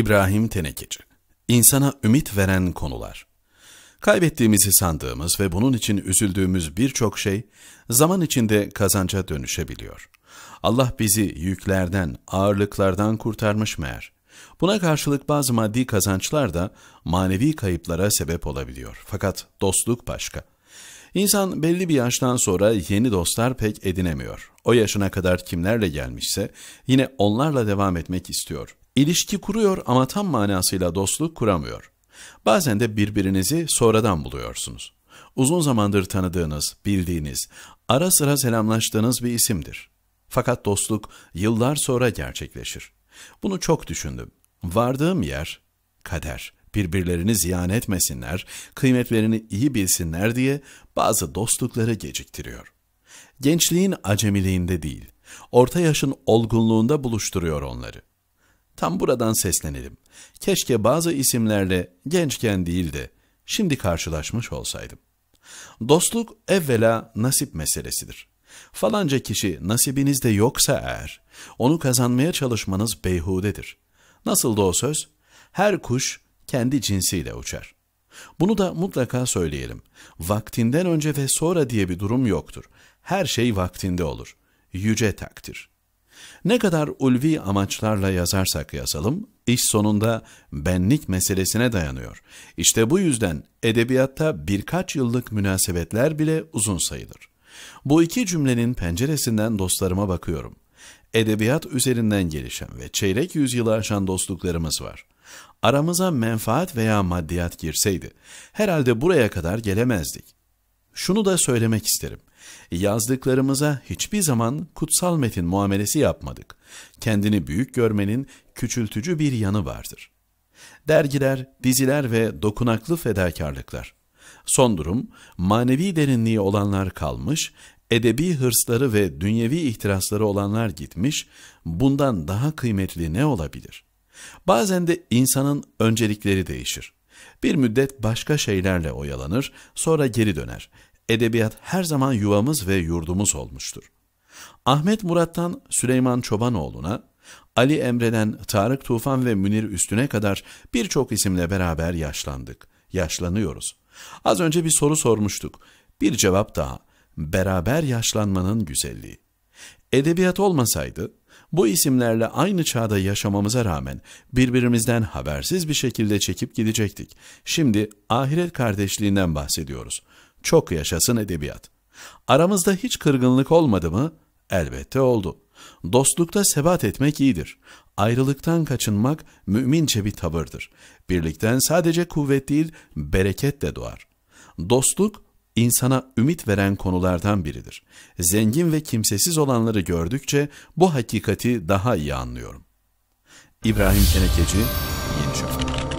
İbrahim Tenekeci İnsana ümit veren konular Kaybettiğimizi sandığımız ve bunun için üzüldüğümüz birçok şey zaman içinde kazanca dönüşebiliyor. Allah bizi yüklerden, ağırlıklardan kurtarmış meğer. Buna karşılık bazı maddi kazançlar da manevi kayıplara sebep olabiliyor. Fakat dostluk başka. İnsan belli bir yaştan sonra yeni dostlar pek edinemiyor. O yaşına kadar kimlerle gelmişse yine onlarla devam etmek istiyor. İlişki kuruyor ama tam manasıyla dostluk kuramıyor. Bazen de birbirinizi sonradan buluyorsunuz. Uzun zamandır tanıdığınız, bildiğiniz, ara sıra selamlaştığınız bir isimdir. Fakat dostluk yıllar sonra gerçekleşir. Bunu çok düşündüm. Vardığım yer kader. Birbirlerini ziyan etmesinler, kıymetlerini iyi bilsinler diye bazı dostlukları geciktiriyor. Gençliğin acemiliğinde değil, orta yaşın olgunluğunda buluşturuyor onları. Tam buradan seslenelim. Keşke bazı isimlerle gençken değil de şimdi karşılaşmış olsaydım. Dostluk evvela nasip meselesidir. Falanca kişi nasibinizde yoksa eğer, onu kazanmaya çalışmanız beyhudedir. Nasıl da o söz? Her kuş kendi cinsiyle uçar. Bunu da mutlaka söyleyelim. Vaktinden önce ve sonra diye bir durum yoktur. Her şey vaktinde olur. Yüce takdir. Ne kadar ulvi amaçlarla yazarsak yazalım, iş sonunda benlik meselesine dayanıyor. İşte bu yüzden edebiyatta birkaç yıllık münasebetler bile uzun sayılır. Bu iki cümlenin penceresinden dostlarıma bakıyorum. Edebiyat üzerinden gelişen ve çeyrek yüzyılı aşan dostluklarımız var. Aramıza menfaat veya maddiyat girseydi, herhalde buraya kadar gelemezdik. Şunu da söylemek isterim. Yazdıklarımıza hiçbir zaman kutsal metin muamelesi yapmadık. Kendini büyük görmenin küçültücü bir yanı vardır. Dergiler, diziler ve dokunaklı fedakarlıklar. Son durum, manevi derinliği olanlar kalmış, edebi hırsları ve dünyevi ihtirasları olanlar gitmiş, bundan daha kıymetli ne olabilir? Bazen de insanın öncelikleri değişir. Bir müddet başka şeylerle oyalanır, sonra geri döner edebiyat her zaman yuvamız ve yurdumuz olmuştur. Ahmet Murat'tan Süleyman Çobanoğlu'na, Ali Emre'den Tarık Tufan ve Münir Üstüne kadar birçok isimle beraber yaşlandık, yaşlanıyoruz. Az önce bir soru sormuştuk, bir cevap daha, beraber yaşlanmanın güzelliği. Edebiyat olmasaydı, bu isimlerle aynı çağda yaşamamıza rağmen birbirimizden habersiz bir şekilde çekip gidecektik. Şimdi ahiret kardeşliğinden bahsediyoruz.'' Çok yaşasın edebiyat. Aramızda hiç kırgınlık olmadı mı? Elbette oldu. Dostlukta sebat etmek iyidir. Ayrılıktan kaçınmak mümince bir tavırdır. Birlikten sadece kuvvet değil, bereket de doğar. Dostluk, insana ümit veren konulardan biridir. Zengin ve kimsesiz olanları gördükçe bu hakikati daha iyi anlıyorum. İbrahim Tenekeci, Yeni Şafak